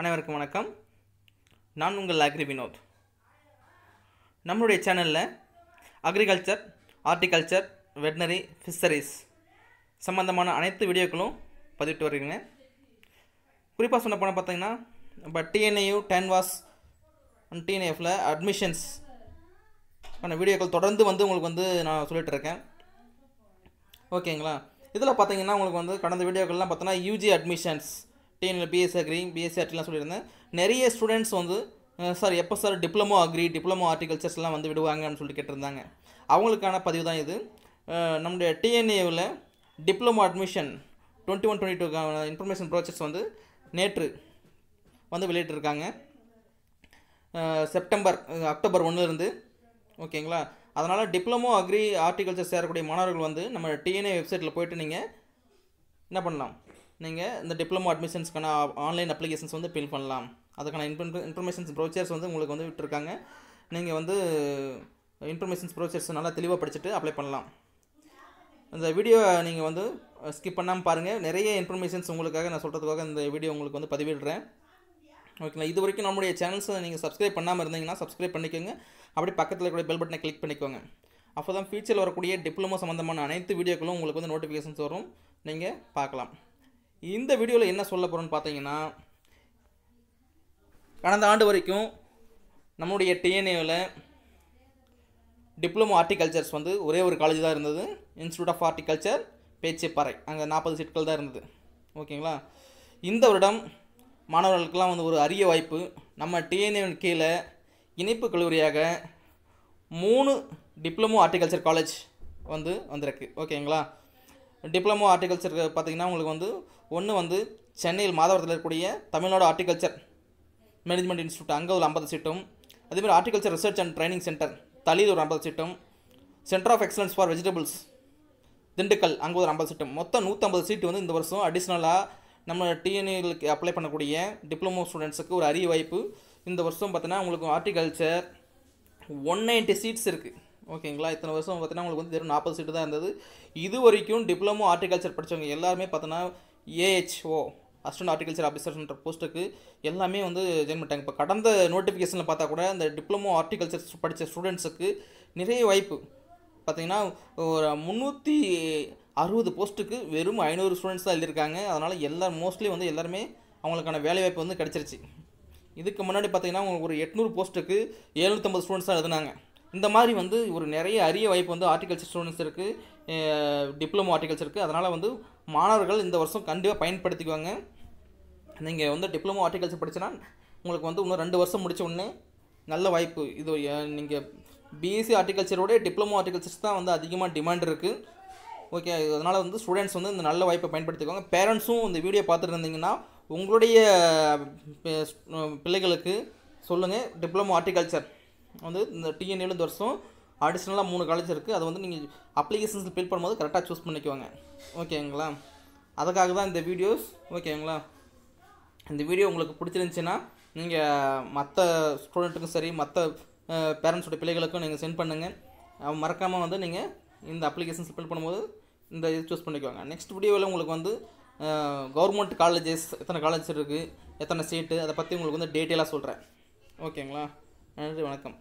அனைவருக்கும் வணக்கம் நான் உங்கள் அக்ரி வினோத் நம்மளுடைய சேனலில் அக்ரிகல்ச்சர் ஆர்டிகல்ச்சர் வெட்னரி ஃபிஷரிஸ் சம்மந்தமான அனைத்து வீடியோக்களும் பதிவிட்டு வருகிறேன் குறிப்பாக சொன்ன போனால் பார்த்தீங்கன்னா இப்போ டிஎன்ஏயு அண்ட் டிஎன்ஏஃபில் அட்மிஷன்ஸ் ஆன வீடியோக்கள் தொடர்ந்து வந்து உங்களுக்கு வந்து நான் சொல்லிகிட்டு இருக்கேன் ஓகேங்களா இதில் பார்த்தீங்கன்னா உங்களுக்கு வந்து கடந்த வீடியோக்கள்லாம் பார்த்தோன்னா யூஜி அட்மிஷன்ஸ் டிஎன்எல் பிஎஸ்சி அக்ரிங் பிஎஸ்சி ஆர்ட்லாம் சொல்லியிருந்தேன் நிறைய ஸ்டூடெண்ட்ஸ் வந்து சார் எப்போ சார் டிப்ளமோ அக்ரி டிப்ளமோ ஆர்டிகல்ச்சர்ஸ்லாம் வந்து விடுவாங்க அப்படின்னு சொல்லிட்டு கேட்டிருந்தாங்க அவங்களுக்கான பதிவு தான் இது நம்முடைய டிஎன்ஏவில் diploma admission twenty one twenty டூக்கான இன்ஃபர்மேஷன் ப்ராஜெக்ட்ஸ் வந்து நேற்று வந்து வெளியிட்டிருக்காங்க செப்டம்பர் அக்டோபர் ஒன்றுலேருந்து ஓகேங்களா அதனால் டிப்ளமோ அக்ரி ஆர்டிகல்ச்சர் சேரக்கூடிய மாணவர்கள் வந்து நம்ம டிஎன்ஏ வெப்சைட்டில் போய்ட்டு நீங்கள் என்ன பண்ணலாம் நீங்கள் இந்த டிப்ளமோ அட்மிஷன்ஸ்க்கான ஆன்லைன் அப்ளிகேஷன்ஸ் வந்து ஃபில் பண்ணலாம் அதுக்கான இன்ஃபர் இன்ஃபர்மேஷன்ஸ் ப்ரோச்சர்ஸ் வந்து உங்களுக்கு வந்து விட்டுருக்காங்க நீங்கள் வந்து இன்ஃபர்மேஷன்ஸ் ப்ரோச்சர்ஸ் நல்லா தெளிவாக படிச்சுட்டு அப்ளை பண்ணலாம் இந்த வீடியோ நீங்கள் வந்து ஸ்கிப் பண்ணாமல் பாருங்கள் நிறைய இன்ஃபர்மேஷன்ஸ் உங்களுக்காக நான் சொல்கிறதுக்காக இந்த வீடியோ உங்களுக்கு வந்து பதிவிடுறேன் ஓகேங்களா இது வரைக்கும் நம்முடைய சேனல்ஸை நீங்கள் சப்ஸ்கிரைப் பண்ணாமல் இருந்தீங்கன்னா சப்ஸ்கிரைப் பண்ணிக்கோங்க அப்படி பக்கத்தில் இருக்கிற பெல் பட்டனை கிளிக் பண்ணிக்கோங்க அப்போ தான் ஃபியூச்சரில் வரக்கூடிய டிப்ளமோ சம்மந்தமான அனைத்து வீடியோக்களும் உங்களுக்கு வந்து நோட்டிஃபிகேஷன்ஸ் வரும் நீங்கள் பார்க்கலாம் இந்த வீடியோவில் என்ன சொல்ல போகிறோன்னு பார்த்தீங்கன்னா கடந்த ஆண்டு வரைக்கும் நம்முடைய டிஎன்ஏவில் டிப்ளமோ ஆர்டிகல்ச்சர்ஸ் வந்து ஒரே ஒரு காலேஜ் தான் இருந்தது இன்ஸ்டியூட் ஆஃப் ஆர்டிகல்ச்சர் பேச்சேப்பாறை அங்கே நாற்பது சீட்கள் தான் இருந்தது ஓகேங்களா இந்த வருடம் மாணவர்களுக்கெல்லாம் வந்து ஒரு அரிய வாய்ப்பு நம்ம டிஎன்ஏவின் கீழே இணைப்பு கல்லூரியாக மூணு டிப்ளமோ ஆர்டிகல்ச்சர் காலேஜ் வந்து வந்திருக்கு ஓகேங்களா டிப்ளமோ ஆர்டிகல்ச்சர் பார்த்திங்கன்னா உங்களுக்கு வந்து ஒன்று வந்து சென்னையில் மாதவரத்தில் இருக்கக்கூடிய தமிழ்நாடு ஆர்டிகல்ச்சர் மேனேஜ்மெண்ட் இன்ஸ்டியூட் அங்கே ஒரு ஐம்பது சீட்டும் அதேமாதிரி horticulture research and training centre தலியில் ஒரு ஐம்பது சீட்டும் centre of excellence for vegetables Dindigul அங்கே ஒரு ஐம்பது சீட்டும் மொத்தம் நூற்றம்பது சீட்டு வந்து இந்த வருஷம் அடிஷ்னலாக நம்ம டிஎன்ஏலுக்கு அப்ளை பண்ணக்கூடிய டிப்ளமோ ஸ்டூடெண்ட்ஸுக்கு ஒரு அரிய வாய்ப்பு இந்த வருஷம் பார்த்தீங்கன்னா உங்களுக்கு ஆர்டிகல்ச்சர் ஒன் நைன்ட்டி சீட்ஸ் இருக்குது ஓகேங்களா இத்தனை வருஷம் பார்த்தீங்கன்னா உங்களுக்கு வந்து நாற்பது சீட்டு தான் இருந்தது இது வரைக்கும் டிப்ளமோ ஆர்டிகல்ச்சர் படித்தவங்க எல்லாருமே பார்த்தோன்னா ஏஹெச்ஓ அஸ்டன்ட் ஆர்டிகல்ச்சர் ஆஃபீஸர்ன்ற போஸ்ட்டுக்கு எல்லாமே வந்து ஜாயின் பண்ணிட்டாங்க இப்போ கடந்த நோட்டிஃபிகேஷனில் பார்த்தா கூட அந்த டிப்ளமோ ஆர்டிகல்ச்சர் படித்த ஸ்டூடெண்ட்ஸுக்கு நிறைய வாய்ப்பு பார்த்திங்கன்னா ஒரு முந்நூற்றி அறுபது போஸ்ட்டுக்கு வெறும் ஐநூறு ஸ்டூடெண்ட்ஸ் தான் எழுதியிருக்காங்க அதனால் எல்லாம் மோஸ்ட்லி வந்து எல்லாருமே அவங்களுக்கான வேலைவாய்ப்பு வந்து கிடச்சிருச்சு இதுக்கு முன்னாடி பார்த்திங்கன்னா ஒரு எட்நூறு போஸ்ட்டுக்கு எழுநூற்றம்பது ஸ்டூடெண்ட்ஸ் தான் எழுதினாங்க இந்த மாதிரி வந்து ஒரு நிறைய அரிய வாய்ப்பு வந்து ஆர்டிகல்ச்சர் ஸ்டூடெண்ட்ஸ் இருக்குது டிப்ளமோ ஆர்டிகல்ஸ் இருக்குது அதனால் வந்து மாணவர்கள் இந்த வருஷம் கண்டிப்பாக பயன்படுத்திக்குவாங்க நீங்கள் வந்து டிப்ளமோ ஆர்டிகல்ஸ் படித்தனா உங்களுக்கு வந்து இன்னும் ரெண்டு வருஷம் முடித்த உடனே நல்ல வாய்ப்பு இது நீங்கள் பிஎஸ்சி ஆர்டிகல்ச்சரோட டிப்ளமோ ஆர்டிகல்ச்சர்ஸ் தான் வந்து அதிகமாக டிமாண்ட் இருக்குது ஓகே அதனால் வந்து ஸ்டூடெண்ட்ஸ் வந்து இந்த நல்ல வாய்ப்பை பயன்படுத்திக்குவாங்க பேரண்ட்ஸும் இந்த வீடியோ பார்த்துட்டு உங்களுடைய பிள்ளைகளுக்கு சொல்லுங்கள் டிப்ளமோ ஆர்டிகல்ச்சர் வந்து இந்த டிஎன்ஏலும் இந்த வருஷம் அடிஷ்னலாக மூணு காலேஜ் இருக்குது அதை வந்து நீங்கள் அப்ளிகேஷன்ஸ் ஃபில் பண்ணும்போது கரெக்டாக சூஸ் பண்ணிக்குவாங்க ஓகேங்களா அதுக்காக தான் இந்த வீடியோஸ் ஓகேங்களா இந்த வீடியோ உங்களுக்கு பிடிச்சிருந்துச்சின்னா நீங்கள் மற்ற ஸ்டூடெண்ட்டுக்கும் சரி மற்ற பேரண்ட்ஸோட பிள்ளைகளுக்கும் நீங்கள் சென்ட் பண்ணுங்கள் மறக்காமல் வந்து நீங்கள் இந்த அப்ளிகேஷன்ஸ் ஃபில் பண்ணும்போது இந்த இது சூஸ் பண்ணிக்குவாங்க நெக்ஸ்ட் வீடியோவில் உங்களுக்கு வந்து கவர்மெண்ட் காலேஜஸ் எத்தனை காலேஜ் இருக்குது எத்தனை சீட்டு அதை பற்றி உங்களுக்கு வந்து டீட்டெயிலாக சொல்கிறேன் ஓகேங்களா நன்றி வணக்கம்